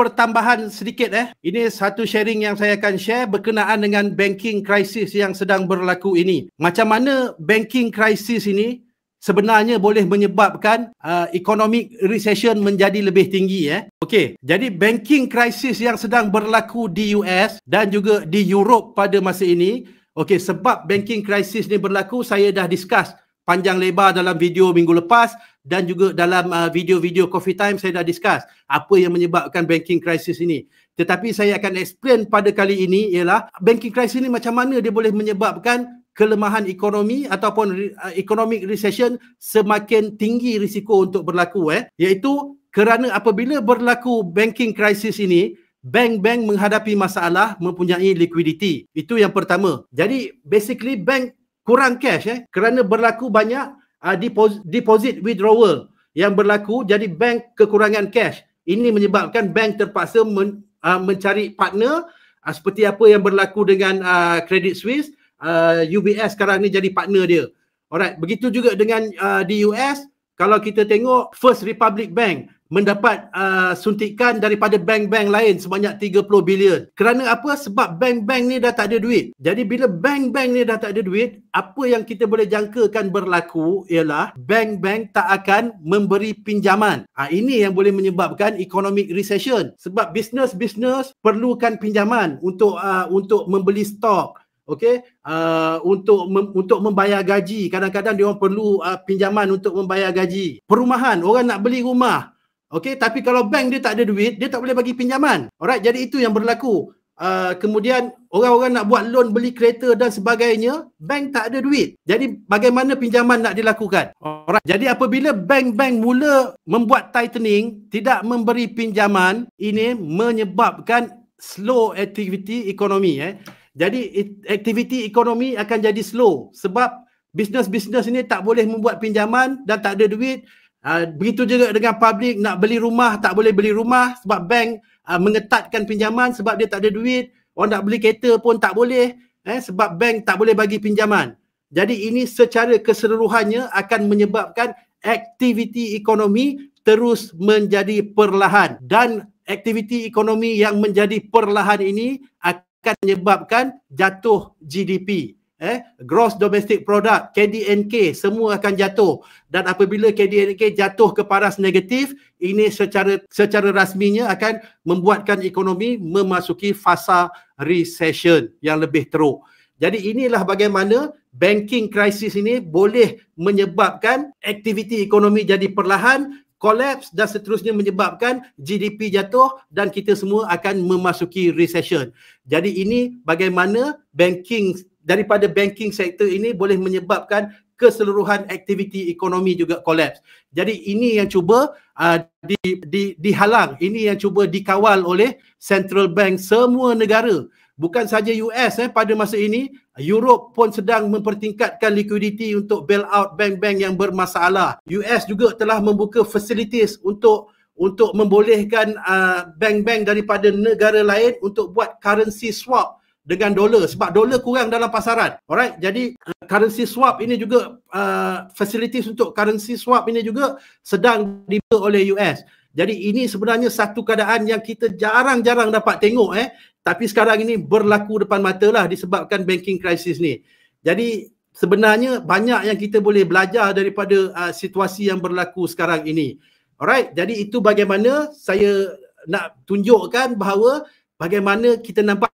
pertambahan sedikit eh. Ini satu sharing yang saya akan share berkenaan dengan banking crisis yang sedang berlaku ini. Macam mana banking crisis ini sebenarnya boleh menyebabkan uh, economic recession menjadi lebih tinggi eh. Okey, jadi banking crisis yang sedang berlaku di US dan juga di Europe pada masa ini, okey sebab banking crisis ni berlaku saya dah discuss panjang lebar dalam video minggu lepas dan juga dalam uh, video-video coffee time saya dah discuss apa yang menyebabkan banking crisis ini tetapi saya akan explain pada kali ini ialah banking crisis ini macam mana dia boleh menyebabkan kelemahan ekonomi ataupun re- uh, economic recession semakin tinggi risiko untuk berlaku eh iaitu kerana apabila berlaku banking crisis ini bank-bank menghadapi masalah mempunyai liquidity itu yang pertama jadi basically bank kurang cash eh kerana berlaku banyak uh, ah, deposit, deposit withdrawal yang berlaku jadi bank kekurangan cash ini menyebabkan bank terpaksa men, uh, mencari partner uh, seperti apa yang berlaku dengan uh, Credit Suisse uh, UBS sekarang ni jadi partner dia alright begitu juga dengan uh, di US kalau kita tengok First Republic Bank mendapat uh, suntikan daripada bank-bank lain sebanyak 30 bilion. Kerana apa? Sebab bank-bank ni dah tak ada duit. Jadi bila bank-bank ni dah tak ada duit, apa yang kita boleh jangkakan berlaku ialah bank-bank tak akan memberi pinjaman. Ha, ini yang boleh menyebabkan economic recession. Sebab bisnes-bisnes perlukan pinjaman untuk uh, untuk membeli stok, Okay, uh, ah, untuk mem- untuk membayar gaji kadang-kadang dia orang perlu uh, pinjaman untuk membayar gaji perumahan orang nak beli rumah Okay, tapi kalau bank dia tak ada duit dia tak boleh bagi pinjaman alright jadi itu yang berlaku uh, kemudian orang-orang nak buat loan beli kereta dan sebagainya bank tak ada duit jadi bagaimana pinjaman nak dilakukan alright jadi apabila bank-bank mula membuat tightening tidak memberi pinjaman ini menyebabkan slow activity ekonomi eh jadi aktiviti ekonomi akan jadi slow sebab bisnes-bisnes ini tak boleh membuat pinjaman dan tak ada duit. Ah, begitu juga dengan publik nak beli rumah tak boleh beli rumah sebab bank ah, mengetatkan pinjaman sebab dia tak ada duit. Orang nak beli kereta pun tak boleh eh, sebab bank tak boleh bagi pinjaman. Jadi ini secara keseluruhannya akan menyebabkan aktiviti ekonomi terus menjadi perlahan dan aktiviti ekonomi yang menjadi perlahan ini akan akan menyebabkan jatuh GDP eh gross domestic product KDNK semua akan jatuh dan apabila KDNK jatuh ke paras negatif ini secara secara rasminya akan membuatkan ekonomi memasuki fasa recession yang lebih teruk. Jadi inilah bagaimana banking crisis ini boleh menyebabkan aktiviti ekonomi jadi perlahan kolaps dan seterusnya menyebabkan GDP jatuh dan kita semua akan memasuki recession. Jadi ini bagaimana banking daripada banking sektor ini boleh menyebabkan keseluruhan aktiviti ekonomi juga kolaps. Jadi ini yang cuba uh, di, di, dihalang, ini yang cuba dikawal oleh central bank semua negara bukan saja US eh pada masa ini Europe pun sedang mempertingkatkan likuiditi untuk bail out bank-bank yang bermasalah. US juga telah membuka facilities untuk untuk membolehkan uh, bank-bank daripada negara lain untuk buat currency swap dengan dolar sebab dolar kurang dalam pasaran. Alright, jadi uh, currency swap ini juga uh, facilities untuk currency swap ini juga sedang dibuka oleh US. Jadi ini sebenarnya satu keadaan yang kita jarang-jarang dapat tengok eh. Tapi sekarang ini berlaku depan mata lah disebabkan banking crisis ni. Jadi sebenarnya banyak yang kita boleh belajar daripada uh, situasi yang berlaku sekarang ini. Alright, jadi itu bagaimana saya nak tunjukkan bahawa bagaimana kita nampak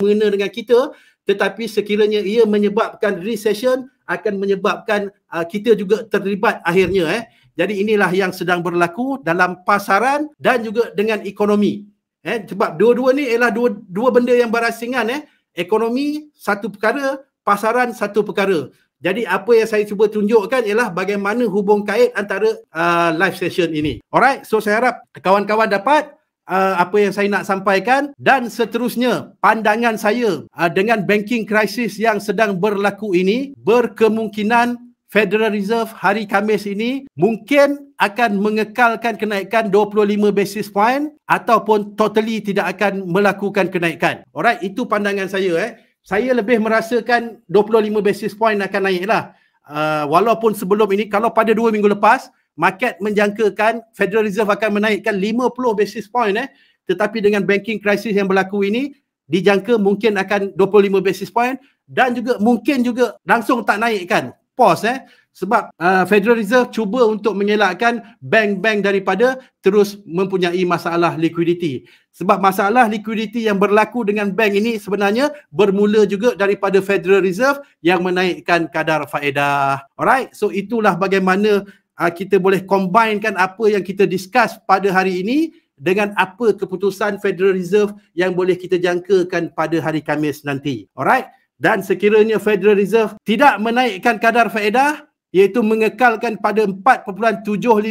mengena dengan kita tetapi sekiranya ia menyebabkan recession akan menyebabkan uh, kita juga terlibat akhirnya eh. Jadi inilah yang sedang berlaku dalam pasaran dan juga dengan ekonomi. Eh, sebab dua-dua ni ialah dua dua benda yang berasingan eh. Ekonomi satu perkara, pasaran satu perkara. Jadi apa yang saya cuba tunjukkan ialah bagaimana hubung kait antara uh, live session ini. Alright, so saya harap kawan-kawan dapat uh, apa yang saya nak sampaikan dan seterusnya pandangan saya uh, dengan banking krisis yang sedang berlaku ini berkemungkinan Federal Reserve hari Khamis ini mungkin akan mengekalkan kenaikan 25 basis point ataupun totally tidak akan melakukan kenaikan. Alright, itu pandangan saya eh. Saya lebih merasakan 25 basis point akan naiklah. Uh, walaupun sebelum ini kalau pada 2 minggu lepas market menjangkakan Federal Reserve akan menaikkan 50 basis point eh tetapi dengan banking crisis yang berlaku ini dijangka mungkin akan 25 basis point dan juga mungkin juga langsung tak naikkan pause eh sebab uh, Federal Reserve cuba untuk mengelakkan bank-bank daripada terus mempunyai masalah liquidity. Sebab masalah liquidity yang berlaku dengan bank ini sebenarnya bermula juga daripada Federal Reserve yang menaikkan kadar faedah. Alright, so itulah bagaimana uh, kita boleh combinekan apa yang kita discuss pada hari ini dengan apa keputusan Federal Reserve yang boleh kita jangkakan pada hari Khamis nanti. Alright dan sekiranya Federal Reserve tidak menaikkan kadar faedah iaitu mengekalkan pada 4.75%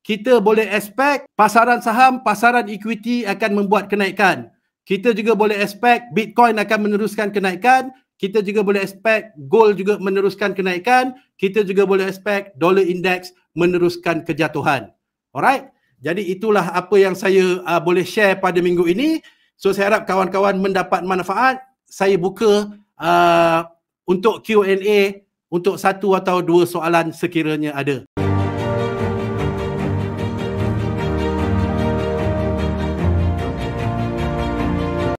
kita boleh expect pasaran saham, pasaran equity akan membuat kenaikan. Kita juga boleh expect Bitcoin akan meneruskan kenaikan. Kita juga boleh expect gold juga meneruskan kenaikan. Kita juga boleh expect dollar index meneruskan kejatuhan. Alright? Jadi itulah apa yang saya uh, boleh share pada minggu ini. So saya harap kawan-kawan mendapat manfaat saya buka uh, untuk Q&A untuk satu atau dua soalan sekiranya ada.